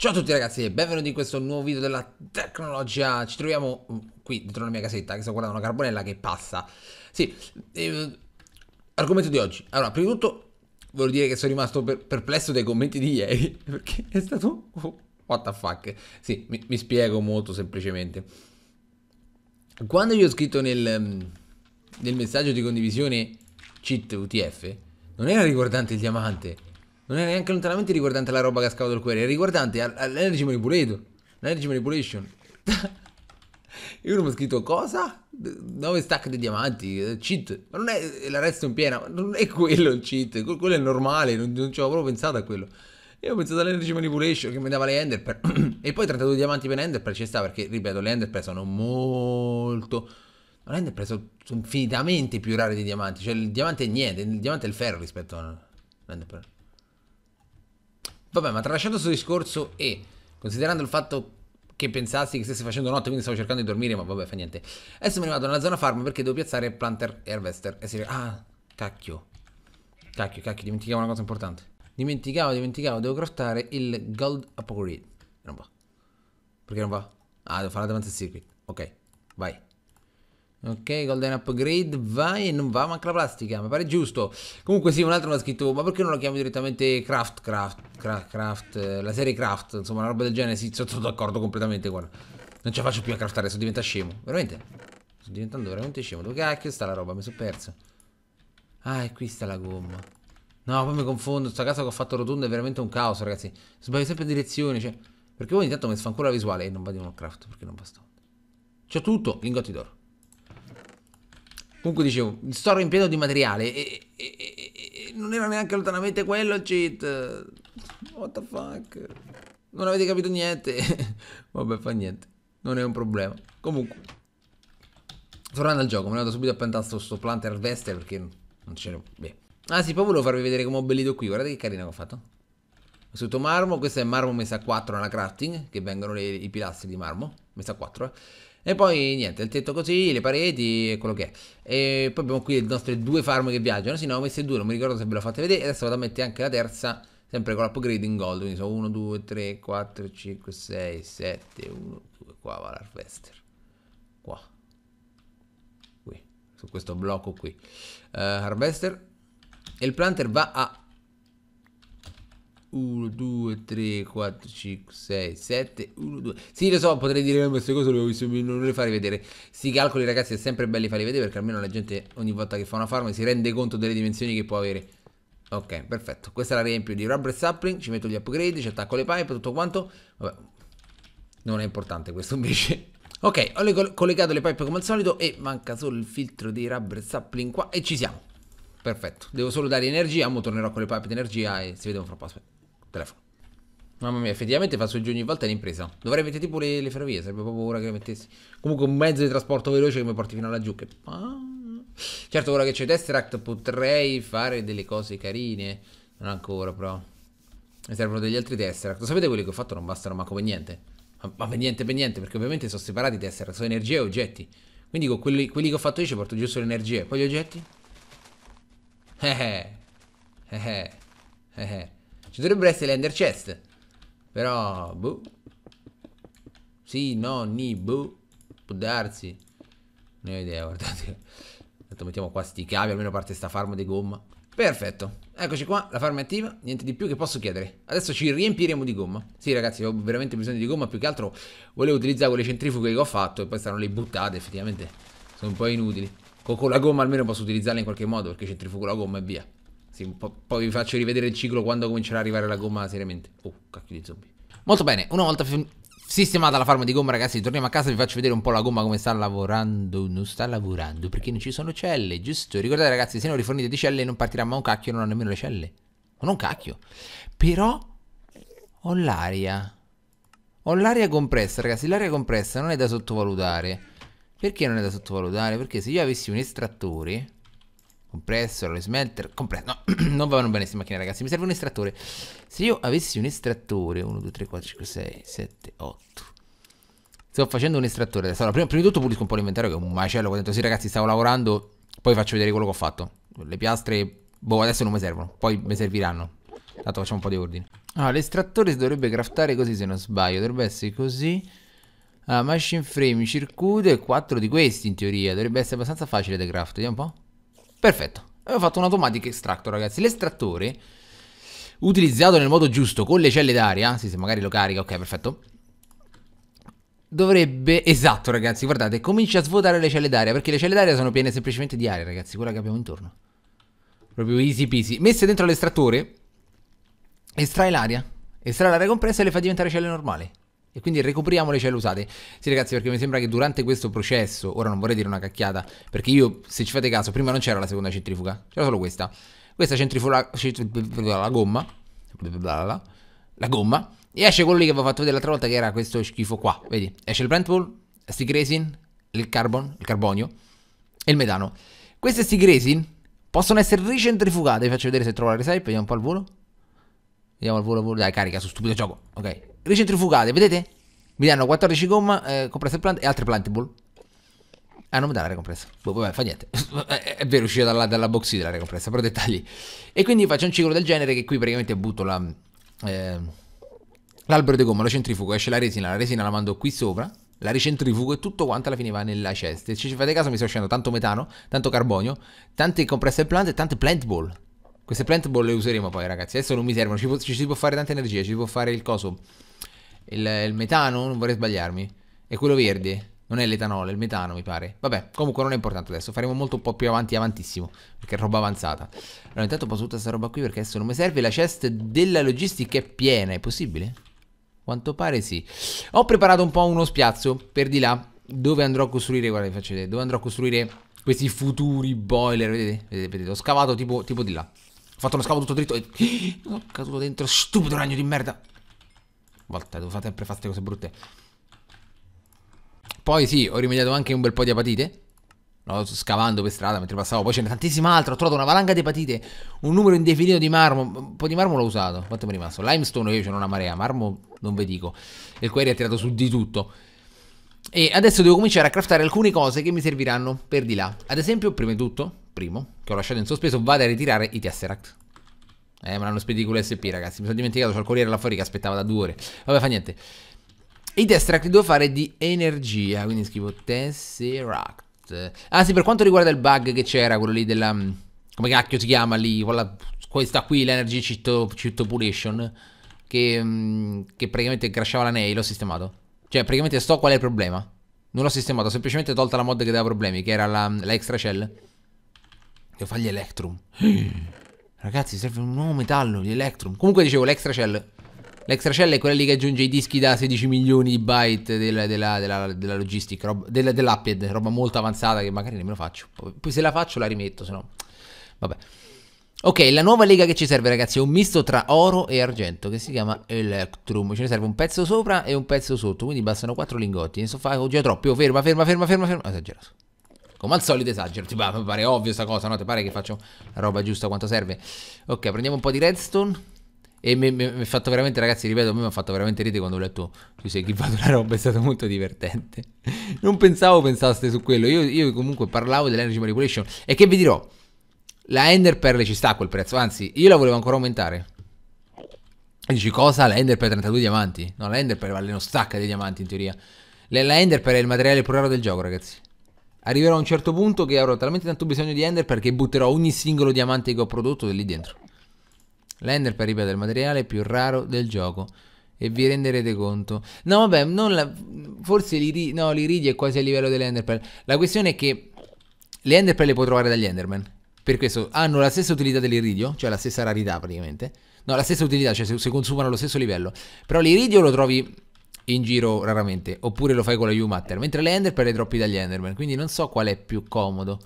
Ciao a tutti ragazzi e benvenuti in questo nuovo video della tecnologia Ci troviamo mm, qui dentro la mia casetta che sto guardando una carbonella che passa Sì, eh, argomento di oggi Allora, prima di tutto voglio dire che sono rimasto per perplesso dai commenti di ieri Perché è stato... Oh, what the fuck Sì, mi, mi spiego molto semplicemente Quando io ho scritto nel, mm, nel messaggio di condivisione cheat UTF Non era riguardante il diamante non è neanche lontanamente riguardante la roba che ha scavato il query, è riguardante l'energy manipulator, l'energy manipulation. Io uno ho scritto cosa? 9 stack di diamanti, eh, cheat. Ma non è la redstone piena, non è quello il cheat, quello è normale, non, non ci avevo proprio pensato a quello. Io ho pensato all'energy manipulation che mi dava le enderper. e poi 32 diamanti per enderper ci sta perché, ripeto, le enderper sono molto... Ma le enderper sono, infinitamente più rare dei diamanti, cioè il diamante è niente, il diamante è il ferro rispetto all'enderper. Vabbè, ma tralasciando questo discorso e considerando il fatto che pensassi che stesse facendo notte, quindi stavo cercando di dormire, ma vabbè, fa niente. Adesso mi è arrivato nella zona farm perché devo piazzare Planter e Harvester. E si... Ah, cacchio. Cacchio, cacchio, dimenticavo una cosa importante. Dimenticavo, dimenticavo, devo craftare il Gold Apocryph. Non va. Perché non va? Ah, devo fare la Advanced Circuit. Ok, vai. Ok, golden upgrade, vai e non va, manca la plastica, mi pare giusto. Comunque sì, un altro mi ha scritto, ma perché non la chiamo direttamente Craft, Craft, Craft, craft eh, la serie Craft, insomma, una roba del genere, sì, sono d'accordo completamente, guarda. Non ce la faccio più a craftare, sono diventa scemo, veramente. Sto diventando veramente scemo, dove cacchio sta la roba, mi sono perso. Ah, e qui sta la gomma. No, poi mi confondo, sta casa che ho fatto rotonda è veramente un caos, ragazzi. Sbaglio sempre direzioni, cioè... Perché voi ogni tanto mi sfanculo la visuale e eh, non vado in un craft, perché non basta. C'ho tutto, lingotti d'oro. Comunque dicevo, sto riempiendo di materiale e, e, e, e, non era neanche lontanamente quello il cheat. What the fuck? Non avete capito niente. Vabbè, fa niente. Non è un problema. Comunque. Tornando al gioco, me ne vado subito a piantare sto, sto planter veste perché non c'era... Beh. Ah sì, poi volevo farvi vedere come ho bellito qui. Guardate che carino che ho fatto. Sotto marmo. Questo è marmo messa a 4 alla crafting, che vengono le, i pilastri di marmo. Messa a 4, eh e poi niente, il tetto così, le pareti e quello che è. E poi abbiamo qui le nostre due farm che viaggiano. Sì, ne ho messe due, non mi ricordo se ve le ho fatte vedere. Adesso vado a mettere anche la terza, sempre con l'upgrade in gold. Quindi sono 1, 2, 3, 4, 5, 6, 7, 1, 2. Qua va l'Harvester. Qua. Qui. Su questo blocco qui. Uh, harvester. E il planter va a 1, 2, 3, 4, 5, 6, 7, 1, 2. Sì, lo so, potrei dire che queste cose le ho viste, non le farei vedere. Sti calcoli, ragazzi, è sempre belli farli vedere perché almeno la gente ogni volta che fa una farm si rende conto delle dimensioni che può avere. Ok, perfetto. Questa la riempio di rubber sapling, ci metto gli upgrade, ci attacco le pipe, tutto quanto. Vabbè, non è importante questo invece. Ok, ho collegato le pipe come al solito e manca solo il filtro di rubber sapling qua e ci siamo. Perfetto, devo solo dare energia, ora tornerò con le pipe di energia e si vediamo fra poco telefono. Mamma mia, effettivamente fa sugli ogni volta l'impresa. Dovrei mettere tipo le, le ferrovie, sarebbe proprio ora che le mettessi. Comunque un mezzo di trasporto veloce che mi porti fino laggiù. Che... Ah. Certo, ora che c'è Tesseract potrei fare delle cose carine. Non ancora, però. Mi servono degli altri Tesseract. Sapete quelli che ho fatto non bastano ma come niente. Ma, per niente, per niente, perché ovviamente sono separati i Tesseract, sono energie e oggetti. Quindi con quelli, quelli, che ho fatto io ci porto giù solo energie. Poi gli oggetti? Eh eh. Eh eh. Eh eh. Ci dovrebbero essere le ender chest. Però, boh. Sì, no, ni, boh. Può darsi. Non ho idea, guardate. Tanto mettiamo qua sti cavi, almeno parte sta farma di gomma. Perfetto, eccoci qua, la farma è attiva, niente di più che posso chiedere. Adesso ci riempiremo di gomma. Sì ragazzi, ho veramente bisogno di gomma, più che altro volevo utilizzare quelle centrifughe che ho fatto e poi saranno le buttate, effettivamente sono un po' inutili. Con, la gomma almeno posso utilizzarle in qualche modo perché centrifugo la gomma e via. Sì, po poi vi faccio rivedere il ciclo quando comincerà ad arrivare la gomma seriamente. Oh, cacchio di zombie. Molto bene, una volta sistemata la farma di gomma, ragazzi, torniamo a casa vi faccio vedere un po' la gomma come sta lavorando. Non sta lavorando perché non ci sono celle, giusto? Ricordate, ragazzi, se non rifornite di celle non partirà mai un cacchio, non ho nemmeno le celle. Non un cacchio. Però ho l'aria. Ho l'aria compressa, ragazzi. L'aria compressa non è da sottovalutare. Perché non è da sottovalutare? Perché se io avessi un estrattore Compressor, le smelter, compressor, no, non vanno bene queste macchine ragazzi, mi serve un estrattore. Se io avessi un estrattore, 1, 2, 3, 4, 5, 6, 7, 8. Sto facendo un estrattore adesso, allora, prima, prima, di tutto pulisco un po' l'inventario che è un macello, ho detto sì ragazzi stavo lavorando, poi faccio vedere quello che ho fatto. Le piastre, boh adesso non mi servono, poi mi serviranno. Tanto facciamo un po' di ordine. allora ah, l'estrattore si dovrebbe craftare così se non sbaglio, dovrebbe essere così. Ah, machine frame, circuito e 4 di questi in teoria, dovrebbe essere abbastanza facile da craft, vediamo un po'. Perfetto, abbiamo fatto un automatic extractor ragazzi. L'estrattore, utilizzato nel modo giusto con le celle d'aria, sì se magari lo carica, ok perfetto, Dovrebbe, esatto ragazzi, guardate, comincia a svuotare le celle d'aria Perché le celle d'aria sono piene semplicemente di aria ragazzi, quella che abbiamo intorno Proprio easy peasy Messe dentro l'estrattore Estrae l'aria Estrae l'aria compressa e le fa diventare celle normali e quindi recuperiamo le celle usate. Sì ragazzi, perché mi sembra che durante questo processo, ora non vorrei dire una cacchiata, perché io, se ci fate caso, prima non c'era la seconda centrifuga, c'era solo questa. Questa centrifuga la gomma, la gomma, e esce quello lì che vi ho fatto vedere l'altra volta che era questo schifo qua, vedi? Esce il Brent Bull, stick resin, il carbon, il carbonio e il metano. Queste stick resin possono essere ricentrifugate, vi faccio vedere se trovo la recipe, vediamo un po' al volo. Vediamo al volo, volo. dai carica su stupido gioco, ok? le vedete? Mi danno 14 gomma, eh, compressa plant e altre plantable. Boh. Ah, non mi dà l'aria compressa. Boh, vabbè, fa niente. è vero, uscire dalla, dalla box della l'aria compressa, però dettagli. E quindi faccio un ciclo del genere che qui praticamente butto la... Eh, L'albero di gomma lo centrifugo, esce la resina, la resina la mando qui sopra, la ricentrifugo e tutto quanto alla fine va nella cesta. Se ci fate caso mi sta uscendo tanto metano, tanto carbonio, tante compresse plant e tante plant ball. Queste plant ball boh, le useremo poi, ragazzi. Adesso non mi servono. Ci, ci si può fare tanta energia. Ci si può fare il coso. Il, il metano, non vorrei sbagliarmi. E quello verde. Non è l'etanolo, è il metano, mi pare. Vabbè, comunque non è importante adesso. Faremo molto un po' più avanti, avantissimo. Perché è roba avanzata. Allora, intanto posso tutta questa roba qui perché adesso non mi serve. La chest della logistica è piena. È possibile? Quanto pare sì. Ho preparato un po' uno spiazzo per di là. Dove andrò a costruire, guardate, faccio vedere. Dove andrò a costruire questi futuri boiler, vedete? Vedete, vedete. Ho scavato tipo, tipo di là. Ho fatto uno scavo tutto dritto e... Sono caduto dentro, stupido ragno di merda. Volta, devo fare sempre fare queste cose brutte. Poi sì, ho rimediato anche un bel po' di apatite. No, scavando per strada mentre passavo. Poi ce n'è tantissima altro. Ho trovato una valanga di apatite. Un numero indefinito di marmo. Un po' di marmo l'ho usato. Quanto mi è rimasto? Limestone io c'ho una marea. Marmo non vi dico. il query ha tirato su di tutto. E adesso devo cominciare a craftare alcune cose che mi serviranno per di là. Ad esempio, prima di tutto, primo, che ho lasciato in sospeso, vado a ritirare i Tesseract. Eh, me l'hanno spedito con l'SP, ragazzi. Mi sono dimenticato, c'ho il corriere là fuori che aspettava da due ore. Vabbè, fa niente. I Tesseract li devo fare di energia, quindi scrivo Tesseract. Ah sì, per quanto riguarda il bug che c'era, quello lì della... Mm, come cacchio si chiama lì? Quella, questa qui, l'Energy cheat, cheat che, mm, che praticamente crashava la NEI, l'ho sistemato. Cioè, praticamente so qual è il problema. Non l'ho sistemato, ho semplicemente tolta la mod che dava problemi, che era la, la extra shell. Devo fare gli Electrum. Ragazzi, serve un nuovo metallo, gli Electrum. Comunque dicevo, l'Extra Cell. L'Extra Cell è quella lì che aggiunge i dischi da 16 milioni di byte della, della, della, della logistica, rob, dell'Apped, roba molto avanzata che magari nemmeno faccio. Poi se la faccio la rimetto, se no... Vabbè. Ok, la nuova lega che ci serve ragazzi è un misto tra oro e argento che si chiama Electrum. Ce ne serve un pezzo sopra e un pezzo sotto, quindi bastano 4 lingotti. Ne so fare già troppo. Ferma, ferma, ferma, ferma, ferma. esagerato. Come al solito esagero, ti pare, pare ovvio sta cosa, no? Ti pare che faccio la roba giusta quanto serve? Ok, prendiamo un po' di redstone. E mi ha fatto veramente, ragazzi, ripeto, a me mi ha fatto veramente ridere quando ho letto tu sei ghifato la roba, è stato molto divertente. Non pensavo pensaste su quello, io, io comunque parlavo dell'energy manipulation e che vi dirò, la Ender Pearl ci sta a quel prezzo, anzi, io la volevo ancora aumentare. E dici cosa? La Ender Pearl 32 diamanti? No, la Ender Pearl vale uno stacca dei diamanti in teoria. La, la Ender Pearl è il materiale più raro del gioco, ragazzi arriverò a un certo punto che avrò talmente tanto bisogno di Ender perché butterò ogni singolo diamante che ho prodotto lì dentro. L'Ender per ripetere il materiale più raro del gioco. E vi renderete conto. No, vabbè, non la, forse l'iridi no, è quasi a livello dell'Enderpearl. La questione è che le Enderpearl le puoi trovare dagli Enderman. Per questo hanno la stessa utilità dell'iridio, cioè la stessa rarità praticamente. No, la stessa utilità, cioè se consumano lo stesso livello. Però l'iridio lo trovi in giro raramente, oppure lo fai con la U-Matter, mentre le Ender le droppi dagli Enderman, quindi non so qual è più comodo.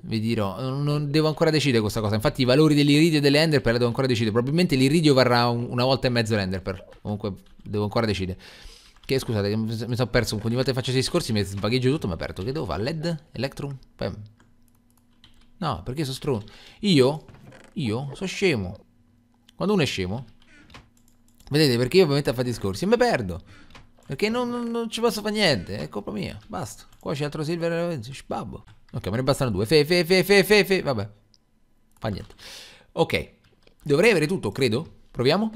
Vi dirò, non devo ancora decidere questa cosa. Infatti, i valori dell'iridio e delle Enderpearl devo ancora decidere. Probabilmente l'iridio varrà un, una volta e mezzo l'Enderpearl. Comunque, devo ancora decidere. Che scusate, mi sono perso un po'. Ogni volta che faccio questi discorsi mi sbagheggio tutto, mi aperto. Che devo fare? LED? Electrum? Pem. No, perché sono stronzo. Io? Io? Sono scemo. Quando uno è scemo, Vedete, perché io ovviamente a fare discorsi e mi perdo. Perché non, non, non, ci posso fare niente, è colpa mia, basta. Qua c'è altro silver, sbabbo. Ok, me ne bastano due. Fe, fe, fe, fe, fe, fe, vabbè. Fa niente. Ok, dovrei avere tutto, credo. Proviamo.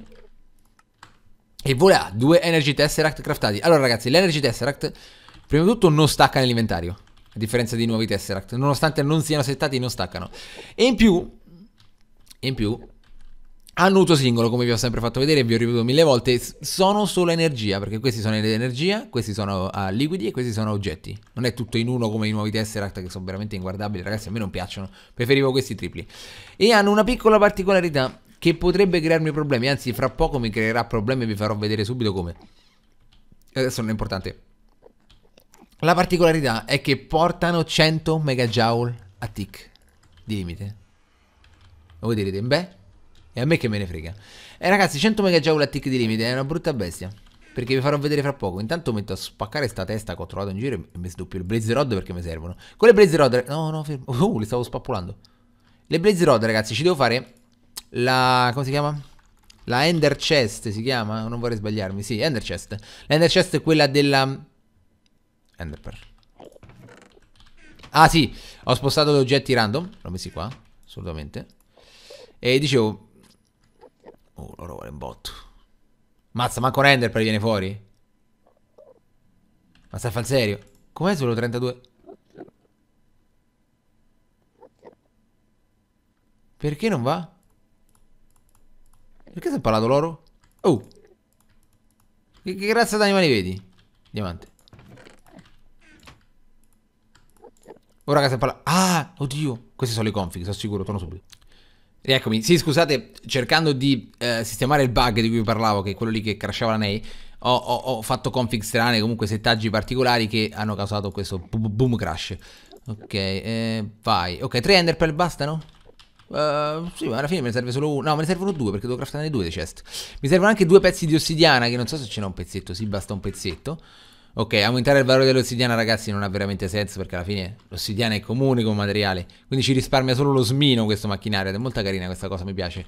E voilà, due Energy Tesseract craftati. Allora ragazzi, l'Energy Tesseract, prima di tutto non stacca nell'inventario. A differenza dei nuovi Tesseract. Nonostante non siano settati, non staccano. E in più... E in più, a singolo, come vi ho sempre fatto vedere e vi ho ripetuto mille volte, sono solo energia, perché questi sono energia, questi sono uh, liquidi e questi sono oggetti. Non è tutto in uno come i nuovi Tesseract che sono veramente inguardabili, ragazzi, a me non piacciono, preferivo questi tripli. E hanno una piccola particolarità che potrebbe crearmi problemi, anzi fra poco mi creerà problemi e vi farò vedere subito come. Adesso non è importante. La particolarità è che portano 100 MJ a tick di limite. Voi direte, beh... E a me che me ne frega. E eh, ragazzi, 100 megajoule a tick di limite, è una brutta bestia. Perché vi farò vedere fra poco. Intanto metto a spaccare sta testa che ho trovato in giro e mi sdoppio il Blaze Rod perché mi servono. Con le Blaze Rod... No, no, fermo. Uh, le stavo spappolando. Le Blaze Rod, ragazzi, ci devo fare la... come si chiama? La Ender Chest si chiama? Non vorrei sbagliarmi. Sì, Ender Chest. La Ender Chest è quella della... Ender Pearl. Ah, sì. Ho spostato gli oggetti random. L'ho messi qua, assolutamente. E dicevo, Oh, loro vuole un botto. Mazza, manco un ender per viene fuori. Ma sta a far serio? Com'è solo 32? Perché non va? Perché si è parlato loro? Oh! Che, che razza d'animali vedi? Diamante. Ora oh, che si è parlato... Ah! Oddio! Questi sono le config, sono sicuro, torno subito. Eccomi, sì scusate, cercando di eh, sistemare il bug di cui parlavo, che è quello lì che crashava la NEI, ho, ho, ho, fatto config strane, comunque settaggi particolari che hanno causato questo boom crash. Ok, eh, vai. Ok, tre enderpearl bastano? Uh, eh, sì, ma alla fine me ne serve solo uno. No, me ne servono due perché devo craftare due di chest. Mi servono anche due pezzi di ossidiana, che non so se ce n'è un pezzetto, sì, basta un pezzetto. Ok, aumentare il valore dell'ossidiana ragazzi non ha veramente senso perché alla fine l'ossidiana è comune come materiale, quindi ci risparmia solo lo smino questo macchinario ed è molto carina questa cosa, mi piace.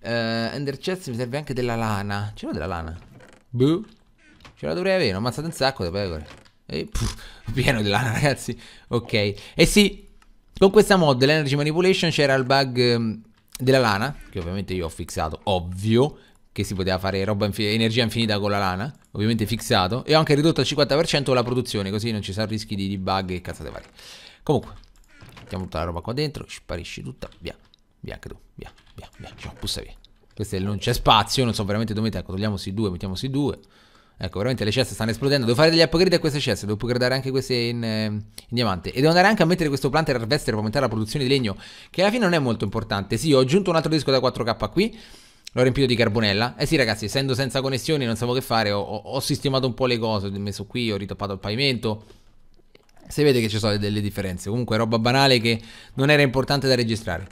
Uh, Ender Chest mi serve anche della lana, c'era della lana? Buh, ce la dovrei avere, ho ammazzato un sacco di pecore. E, pff, pieno di lana ragazzi, ok. E eh sì, con questa mod, l'Energy Manipulation, c'era il bug um, della lana, che ovviamente io ho fissato, ovvio che si poteva fare infi- energia infinita con la lana, ovviamente fissato, e ho anche ridotto al 50% la produzione, così non ci saranno rischi di bug e cazzate varie. Comunque, mettiamo tutta la roba qua dentro, sparisci tutta, via, via anche tu, via, via, via, cioè, bussa via. Questo è, non c'è spazio, non so veramente dove mettere, ecco, togliamo sì due, mettiamo sì due. Ecco, veramente le ceste stanno esplodendo. Devo fare degli upgrade a queste ceste. Devo upgradare anche queste in, ehm, in, diamante. E devo andare anche a mettere questo planter harvester per aumentare la produzione di legno. Che alla fine non è molto importante. Sì, ho aggiunto un altro disco da 4K qui. L'ho riempito di carbonella. Eh sì, ragazzi, essendo senza connessioni, non sapevo che fare. Ho, ho, sistemato un po' le cose. Ho messo qui, ho ritoppato il pavimento. Si vede che ci sono delle differenze. Comunque, roba banale che non era importante da registrare.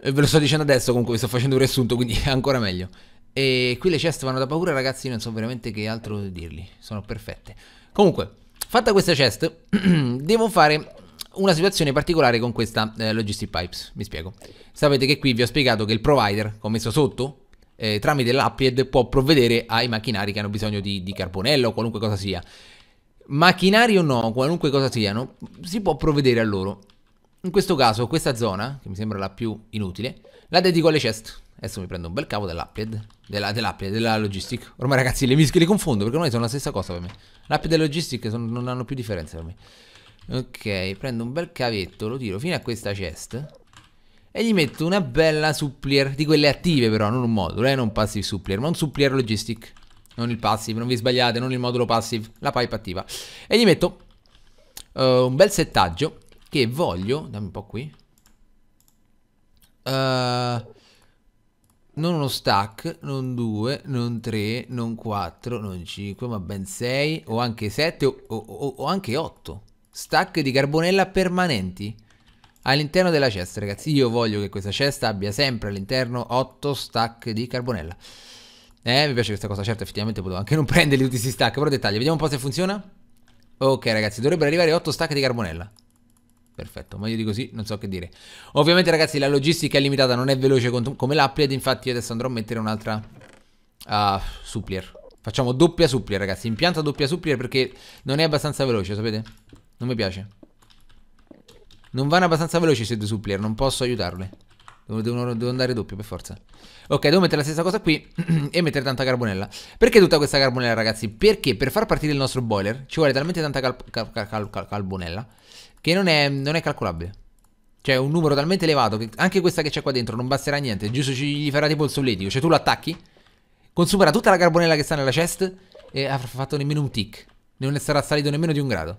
E ve lo sto dicendo adesso, comunque, vi sto facendo un riassunto, quindi è ancora meglio. E qui le ceste vanno da paura, ragazzi. Non so veramente che altro dirgli. Sono perfette. Comunque, fatta questa chest, devo fare una situazione particolare con questa eh, Logistic Pipes, mi spiego. Sapete che qui vi ho spiegato che il provider, come ho messo sotto, eh, tramite l'Applied può provvedere ai macchinari che hanno bisogno di, di carbonello o qualunque cosa sia. Macchinari o no, qualunque cosa siano, si può provvedere a loro. In questo caso, questa zona, che mi sembra la più inutile, la dedico alle chest. Adesso mi prendo un bel cavo dell'Applied, della, dell'Applied, della Logistic. Ormai ragazzi le mischie le confondo perché ormai sono la stessa cosa per me. L'Applied e la Logistic sono, non hanno più differenza per me. Ok, prendo un bel cavetto, lo tiro fino a questa chest e gli metto una bella supplier di quelle attive però, non un modulo, eh, non passive supplier, ma un supplier logistic. Non il passive, non vi sbagliate, non il modulo passive, la pipe attiva. E gli metto uh, un bel settaggio che voglio, dammi un po' qui. Uh, non uno stack, non due, non tre, non quattro, non cinque, ma ben sei, o anche sette, o, o, o, o anche otto Stack di carbonella permanenti all'interno della cesta, ragazzi. Io voglio che questa cesta abbia sempre all'interno 8 stack di carbonella. Eh, mi piace questa cosa, certo, effettivamente potevo anche non prenderli tutti questi stack, però dettagli. Vediamo un po' se funziona. Ok, ragazzi, dovrebbero arrivare 8 stack di carbonella. Perfetto, meglio di così non so che dire. Ovviamente, ragazzi, la logistica è limitata, non è veloce come l'Applied, infatti io adesso andrò a mettere un'altra uh, supplier. Facciamo doppia supplier, ragazzi, impianta doppia supplier perché non è abbastanza veloce, sapete? Non mi piace. Non vanno abbastanza veloci questi due sul non posso aiutarle. Devo, devo, devo, andare doppio per forza. Ok, devo mettere la stessa cosa qui e mettere tanta carbonella. Perché tutta questa carbonella, ragazzi? Perché per far partire il nostro boiler ci vuole talmente tanta cal cal cal carbonella che non è, non è calcolabile. Cioè un numero talmente elevato che anche questa che c'è qua dentro non basterà a niente. Giusto ci gli farà tipo il solletico. Cioè tu lo attacchi, consumerà tutta la carbonella che sta nella chest e avrà fatto nemmeno un tick. Non ne sarà salito nemmeno di un grado.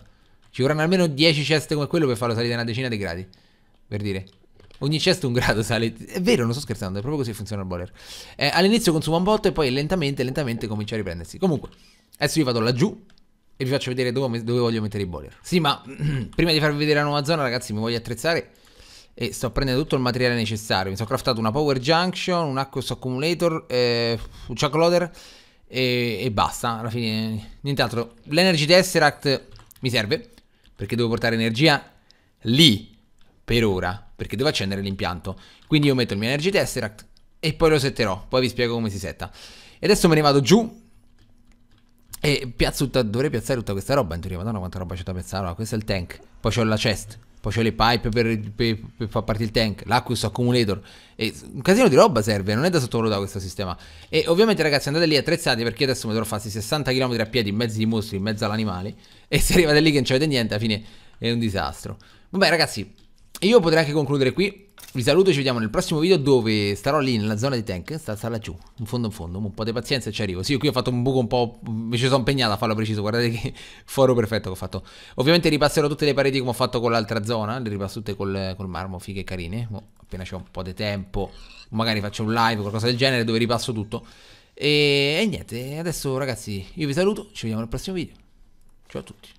Ci vorranno almeno 10 ceste come quello per farlo salire una decina di gradi. Per dire. Ogni cesto un grado sale. È vero, non sto scherzando, è proprio così che funziona il boiler. Eh, all'inizio consuma un botto e poi lentamente, lentamente comincia a riprendersi. Comunque, adesso io vado laggiù e vi faccio vedere dove, dove voglio mettere i boiler. Sì, ma prima di farvi vedere la nuova zona, ragazzi, mi voglio attrezzare e sto prendendo tutto il materiale necessario. Mi sono craftato una power junction, un Accus accumulator, eh, un chuck loader e, e basta. Alla fine, nient'altro. L'energy tesseract mi serve perché devo portare energia lì, per ora, perché devo accendere l'impianto. Quindi io metto il mio Energy Tesseract e poi lo setterò, poi vi spiego come si setta. E adesso me ne vado giù e piazzo tutta, dovrei piazzare tutta questa roba in teoria, madonna quanta roba c'è da piazzare, allora, questo è il tank, poi c'ho la chest, poi c'è le pipe per, per, per far parte il tank, l'acquis accumulator, e un casino di roba serve, non è da sottovalutare questo sistema. E ovviamente ragazzi andate lì attrezzati perché adesso mi dovrò farsi 60 km a piedi in mezzo ai mostri, in mezzo agli animali, e se arrivate lì che non c'avete niente, alla fine è un disastro. Vabbè ragazzi, io potrei anche concludere qui, vi saluto, e ci vediamo nel prossimo video dove starò lì nella zona di tank, sta, sta laggiù, in fondo in fondo, un po' di pazienza e ci arrivo. Sì, qui ho fatto un buco un po', mi ci sono impegnato a farlo preciso, guardate che foro perfetto che ho fatto. Ovviamente ripasserò tutte le pareti come ho fatto con l'altra zona, le ripasso tutte col, col marmo, fighe carine, oh, appena c'è un po' di tempo, magari faccio un live o qualcosa del genere dove ripasso tutto. E, e niente, adesso ragazzi io vi saluto, ci vediamo nel prossimo video. Ciao a tutti.